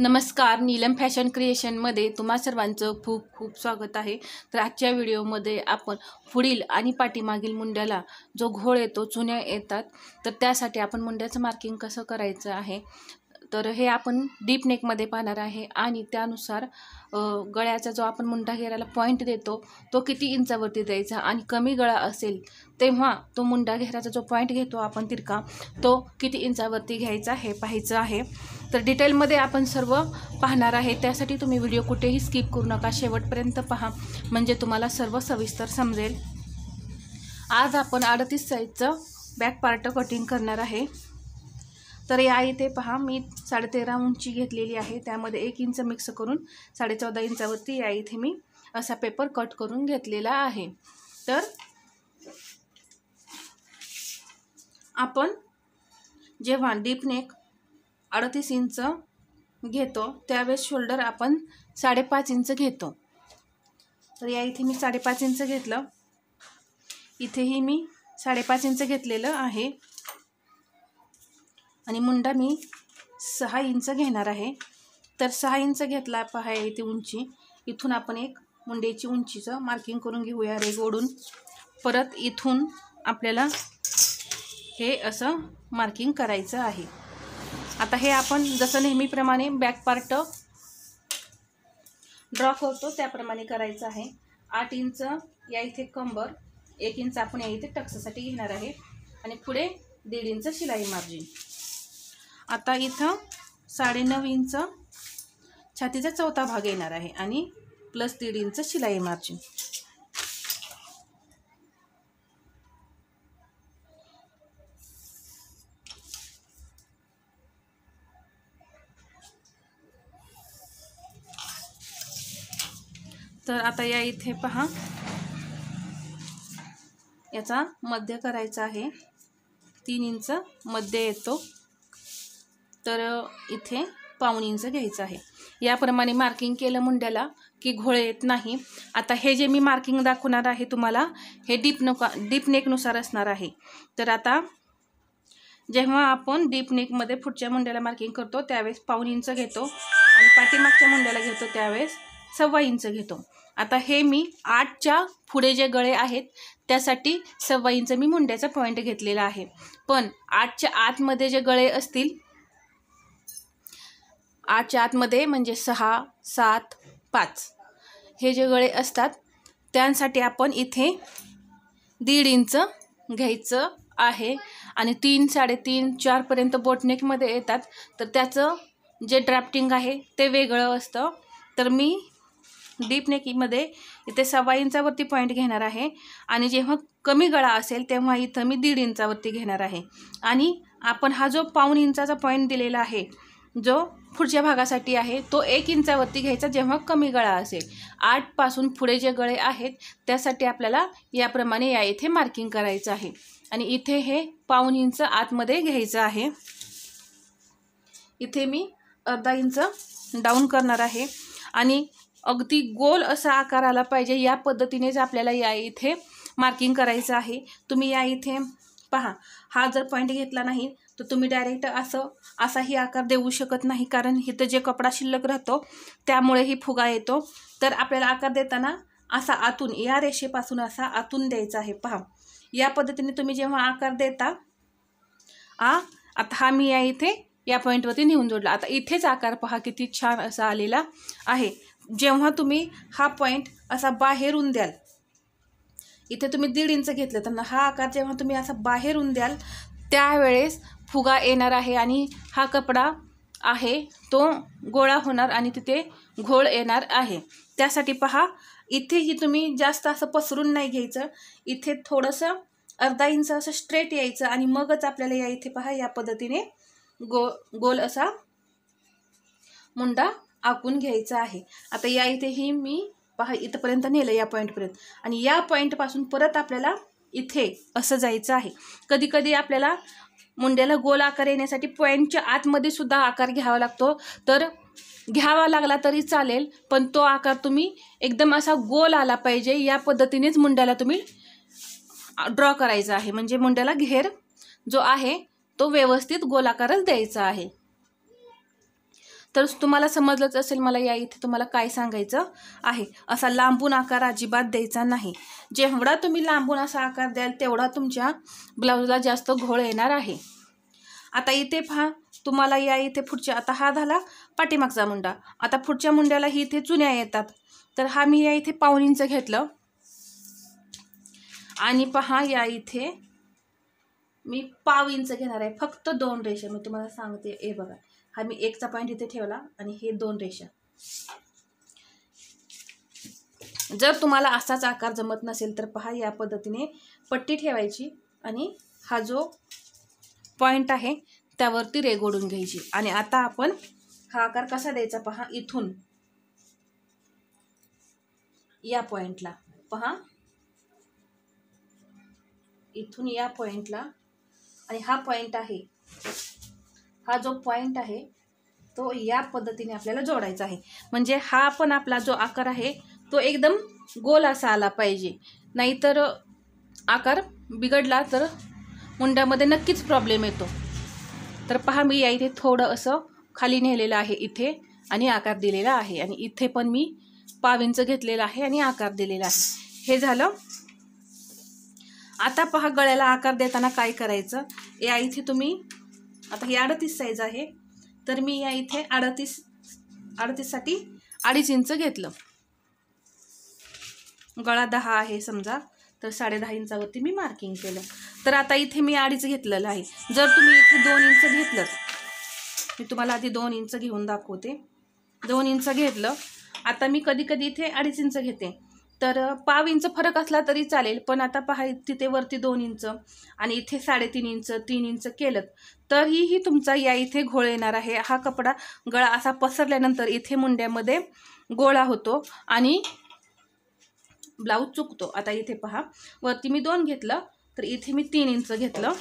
नमस्कार नीलम फॅशन क्रिएशनमध्ये तुम्हा सर्वांचं खूप खूप स्वागत आहे तर आजच्या व्हिडिओमध्ये आपण पुढील आणि पाठीमागील मुंड्याला जो घोळ येतो चुन्या येतात तर त्यासाठी आपण मुंड्याचं मार्किंग कसं करायचं आहे तर हे आपण डीप नेकमध्ये पाहणार आहे आणि त्यानुसार गळ्याचा जो आपण मुंडा घेराला पॉईंट देतो तो किती इंचावरती द्यायचा आणि कमी गळा असेल तेव्हा तो मुंडा घेराचा जो पॉईंट घेतो आपण तिरका तो किती इंचावरती घ्यायचा हे पाहायचं आहे तर डिटेलमध्ये आपण सर्व पाहणार आहे त्यासाठी तुम्ही व्हिडिओ कुठेही स्किप करू नका शेवटपर्यंत पहा म्हणजे तुम्हाला सर्व सविस्तर समजेल आज आपण अडतीस साईजचं बॅक पार्ट कटिंग करणार आहे तर या इथे पहा मी साडेतेरा उंची घेतलेली आहे त्यामध्ये एक इंच मिक्स करून साडेचौदा इंचावरती या इथे मी असा पेपर कट करून घेतलेला आहे तर आपण जेव्हा डीप नेक अडतीस इंच घेतो त्यावेळेस शोल्डर आपण साडेपाच इंच घेतो तर या इथे मी साडेपाच इंच घेतलं इथेही मी साडेपाच इंच घेतलेलं आहे आणि मुंडा मी सहा इंच घेणार आहे तर सहा इंच घेतला आहे इथे उंची इथून आपण एक मुंड्याची उंचीचं मार्किंग करून घेऊया रे गोडून परत इथून आपल्याला हे असं मार्किंग करायचं आहे आता हे आपण जसं नेहमीप्रमाणे बॅक पार्ट ड्रॉ करतो त्याप्रमाणे करायचं आहे आठ इंच या इथे कंबर एक इंच आपण या इथे टक्सासाठी घेणार आहे आणि पुढे दीड इंच शिलाई मार्जिन आता इथं साडेनऊ इंच छातीचा चौथा भाग येणार आहे आणि प्लस दीड इंच शिलाई मार्जिन तर आता या इथे पहा याचा मध्य करायचा आहे तीन इंच मध्य येतो तर इथे पाऊन इंच घ्यायचं आहे याप्रमाणे मार्किंग केलं मुंड्याला की घोळे येत नाही आता हे जे मी मार्किंग दाखवणार आहे तुम्हाला हे डीप नका डीप नेकनुसार असणार आहे तर आता जेव्हा आपण डीप नेकमध्ये पुढच्या मुंड्याला मार्किंग करतो त्यावेळेस पाऊन इंच घेतो आणि पाठीमागच्या मुंड्याला घेतो त्यावेळेस सव्वा इंच घेतो आता हे मी आठच्या पुढे जे गळे आहेत त्यासाठी सव्वा इंच मी मुंड्याचा पॉईंट घेतलेला आहे पण आठच्या आतमध्ये जे गळे असतील आठच्या आतमध्ये म्हणजे सहा सात पाच हे जे गळे असतात त्यांसाठी आपण इथे दीड इंच घ्यायचं आहे आणि तीन साडेतीन चारपर्यंत बोटनेकमध्ये येतात तर त्याचं जे ड्राफ्टिंग आहे ते वेगळं असतं तर मी डीप नेकीमध्ये इथे सव्वा इंचावरती पॉईंट घेणार आहे आणि जेव्हा कमी गळा असेल तेव्हा इथं मी दीड इंचावरती घेणार आहे आणि आपण हा जो पाऊन इंचाचा पॉईंट दिलेला आहे जो पुढच्या भागासाठी आहे तो एक इंचावरती घ्यायचा जेव्हा कमी गळा असेल आठपासून पुढे जे गळे आहेत त्यासाठी आपल्याला याप्रमाणे या इथे मार्किंग करायचं आहे आणि इथे हे पाऊन इंच आतमध्ये घ्यायचं आहे इथे मी अर्धा इंच डाऊन करणार आहे आणि अगदी गोल असा आकार आला पाहिजे या पद्धतीनेच आपल्याला या इथे मार्किंग करायचं आहे तुम्ही या इथे पहा हा जर पॉईंट घेतला नाही तर तुम्ही डायरेक्ट असं असाही आकार देऊ शकत नाही कारण इथं जे कपडा शिल्लक राहतो त्यामुळे ही फुगा येतो तर आपल्याला आकार देताना असा आतून या रेषेपासून असा आतून द्यायचा आहे पहा या पद्धतीने तुम्ही जेव्हा आकार देता आ आता हा मी या इथे या पॉईंटवरती नेऊन जोडला आता इथेच आकार पहा किती छान असा आलेला आहे जेव्हा तुम्ही हा पॉईंट असा बाहेरून द्याल इथे तुम्ही दीड इंच घेतलं तर हा आकार जेव्हा तुम्ही असा बाहेरून द्याल त्यावेळेस फुगा येणार आहे आणि हा कपडा आहे तो गोळा होणार आणि तिथे घोळ येणार आहे त्यासाठी पहा इथेही तुम्ही जास्त असं पसरून नाही घ्यायचं इथे थोडंसं अर्धा इंच असं स्ट्रेट यायचं आणि मगच आपल्याला या इथे पहा या पद्धतीने गो गोल असा मुंडा आकून घ्यायचं आहे आता या इथेही मी पहा इथपर्यंत नेलं या पॉईंटपर्यंत आणि या पॉईंटपासून परत आपल्याला इथे असं जायचं आहे कधी कधी आपल्याला मुंड्याला गोल आकार येण्यासाठी पॉईंटच्या आतमध्ये सुद्धा आकार घ्यावा लागतो तर घ्यावा लागला तरी चालेल पण तो आकार तुम्ही एकदम असा गोल आला पाहिजे या पद्धतीनेच मुंड्याला तुम्ही ड्रॉ करायचा आहे म्हणजे मुंड्याला घेर जो आहे तो व्यवस्थित गोलाकारच द्यायचा आहे तर तुम्हाला समजलंच असेल मला या इथे तुम्हाला काय सांगायचं आहे असा लांबून आकार अजिबात द्यायचा नाही जेवढा तुम्ही लांबून असा आकार द्याल तेवढा तुमच्या ब्लाऊजला जास्त घोळ येणार आहे आता इथे पहा तुम्हाला या इथे पुढच्या आता हा झाला पाठीमागचा मुंडा आता पुढच्या मुंड्याला ही इथे चुन्या येतात तर हा मी या इथे पाऊन इंच घेतलं आणि पहा या इथे मी पाव इंच घेणार आहे फक्त दोन रेषा मी तुम्हाला सांगते हे बघा हा मी एकचा पॉईंट इथे ठेवला आणि हे दोन रेषा जर तुम्हाला असाच आकार जमत नसेल तर पहा या पद्धतीने पट्टी ठेवायची आणि हा जो पॉईंट आहे त्यावरती रेगोडून घ्यायची आणि आता आपण हा आकार कसा द्यायचा पहा इथून या पॉइंटला पहा इथून या पॉईंटला आणि हा पॉईंट आहे हा जो पॉईंट आहे तो या पद्धतीने आपल्याला जोडायचा आहे म्हणजे हा पण आपला जो आकार आहे तो एकदम गोल असा आला पाहिजे नाहीतर आकार बिघडला तर मुंड्यामध्ये नक्कीच प्रॉब्लेम येतो तर पहा मी या इथे थोडं असं खाली नेलेलं आहे इथे आणि आकार दिलेला आहे आणि इथे पण मी पाविंचं घेतलेलं आहे आणि आकार दिलेला आहे हे झालं आता पहा गळ्याला आकार देताना काय करायचं या इथे तुम्ही आता ही अडतीस साईज आहे तर मी या इथे अडतीस अडतीससाठी अडीच इंच घेतलं गळा दहा आहे समजा तर साडे दहा इंचावरती मी मार्किंग केलं तर आता इथे मी अडीच घेतलेलं आहे जर तुम्ही इथे दोन इंच घेतलं मी तुम्हाला आधी दोन इंच घेऊन दाखवते दोन इंच घेतलं आता मी कधी कधी इथे अडीच इंच घेते तर पाव इंच फरक असला तरी चालेल पण आता पहा तिथे वरती दोन इंच आणि इथे साडेतीन इंच तीन इंच केलं तरीही तुमचा या इथे घोळ येणार आहे हा कपडा गळा असा पसरल्यानंतर इथे मुंड्यामध्ये गोळा होतो आणि ब्लाऊज चुकतो आता इथे पहा वरती मी दोन घेतलं तर इथे मी तीन इंच घेतलं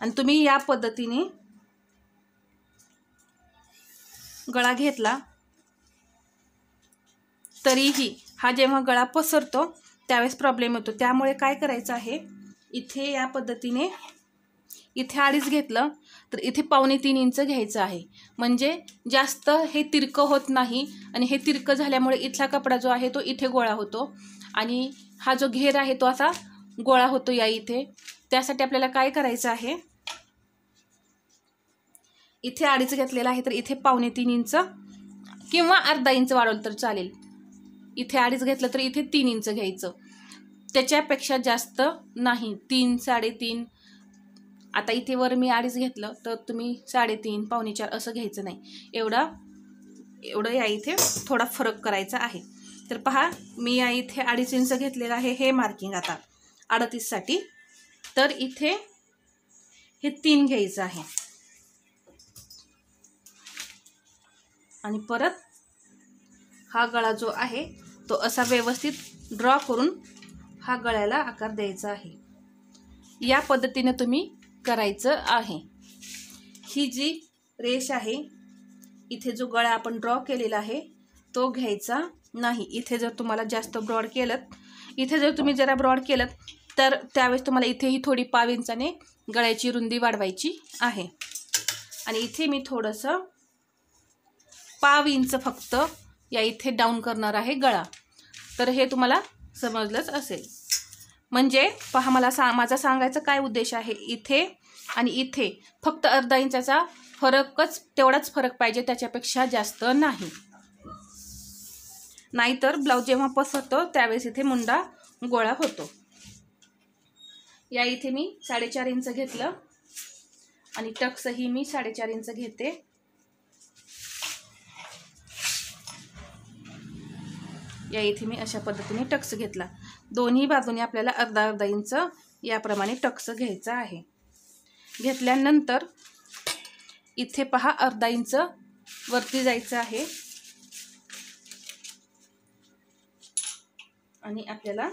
आणि तुम्ही या पद्धतीने गळा घेतला तरीही हा जेव्हा गळा पसरतो त्यावेळेस प्रॉब्लेम येतो त्यामुळे काय करायचं आहे इथे या पद्धतीने इथे अडीच घेतलं तर इथे पावणे तीन इंच घ्यायचं आहे म्हणजे जास्त हे तिरकं होत नाही आणि हे तिरकं झाल्यामुळे इथला कपडा जो आहे तो इथे गोळा होतो आणि हा जो घेर आहे तो असा गोळा होतो या इथे त्यासाठी आपल्याला काय करायचं आहे इथे अडीच घेतलेला आहे तर इथे पावणे तीन इंच किंवा अर्धा इंच वाढवलं तर चालेल इथे अडीच घेतलं तर इथे तीन इंच घ्यायचं त्याच्यापेक्षा जास्त नाही तीन साडेतीन आता इथे वर मी अडीच घेतलं तर तुम्ही साडेतीन पावणे चार असं घ्यायचं नाही एवढा एवढं या इथे थोडा फरक करायचा आहे तर पहा मी या इथे अडीच इंच घेतलेलं आहे हे मार्किंग आता अडतीससाठी तर इथे हे तीन घ्यायचं आहे आणि परत हा गळा जो आहे तो असा व्यवस्थित ड्रॉ करून हा गळ्याला आकार द्यायचा आहे या पद्धतीने तुम्ही करायचं आहे ही जी रेष आहे इथे जो गळा आपण ड्रॉ केलेला आहे तो घ्यायचा नाही इथे जर तुम्हाला जास्त ब्रॉड केलं इथे जर तुम्ही जरा ब्रॉड केलं तर त्यावेळेस तुम्हाला इथेही थोडी पाव इंचाने गळ्याची रुंदी वाढवायची आहे आणि इथे मी थोडंसं पाव इंच फक्त या इथे डाऊन करणार आहे गळा तर हे तुम्हाला समजलंच असेल म्हणजे पहा मला सा माझा सांगायचा काय उद्देश आहे इथे आणि इथे फक्त अर्धा इंचाचा फरकच तेवढाच फरक पाहिजे त्याच्यापेक्षा जास्त नाही नाहीतर ब्लाऊज जेव्हा पसरतो त्यावेळेस इथे मुंडा गोळा होतो या इथे मी साडेचार इंच घेतलं आणि टक्सही मी साडेचार इंच घेते या इथे मी अशा पद्धतीने टक्स घेतला दोन्ही बाजूने आपल्याला अर्धा अर्धा इंच याप्रमाणे टक्स घ्यायचा आहे घेतल्यानंतर इथे पहा अर्धा इंच वरती जायचं आहे आणि आपल्याला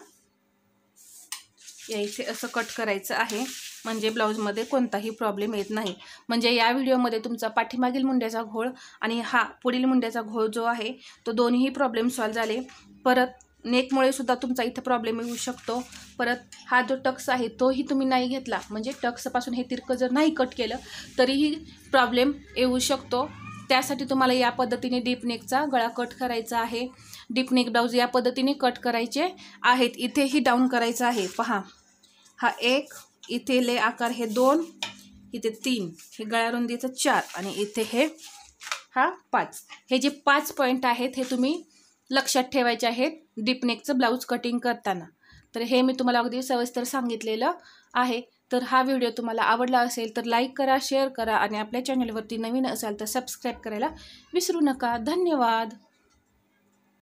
या इथे असं कट करायचं आहे म्हणजे ब्लाऊजमध्ये कोणताही प्रॉब्लेम येत नाही म्हणजे या व्हिडिओमध्ये तुमचा पाठीमागील मुंड्याचा घोळ आणि हा पुढील मुंड्याचा घोळ जो आहे तो दोन्ही प्रॉब्लेम सॉल्व झाले परत नेकमुळे सुद्धा तुमचा इथं प्रॉब्लेम येऊ शकतो परत हा जो टक्स आहे तोही तुम्ही नाही घेतला म्हणजे टक्सपासून हे तिरकं जर नाही कट केलं तरीही प्रॉब्लेम येऊ शकतो त्यासाठी तुम्हाला या पद्धतीने डीपनेकचा गळा कट करायचा आहे डीपनेक ब्लाऊज या पद्धतीने कट करायचे आहेत इथेही डाऊन करायचं आहे पहा हा एक इथे ले आकार हे दोन इथे तीन हे रुंदीचं चार आणि इथे हे हा पाच हे जे पाच पॉईंट आहेत हे तुम्ही लक्षात ठेवायचे आहेत डीपनेकचं ब्लाऊज कटिंग करताना तर हे मी तुम्हाला अगदी सविस्तर सांगितलेलं आहे तर हा व्हिडिओ तुम्हाला आवडला असेल तर लाईक करा शेअर करा आणि आपल्या चॅनलवरती नवीन असाल तर सबस्क्राईब करायला विसरू नका धन्यवाद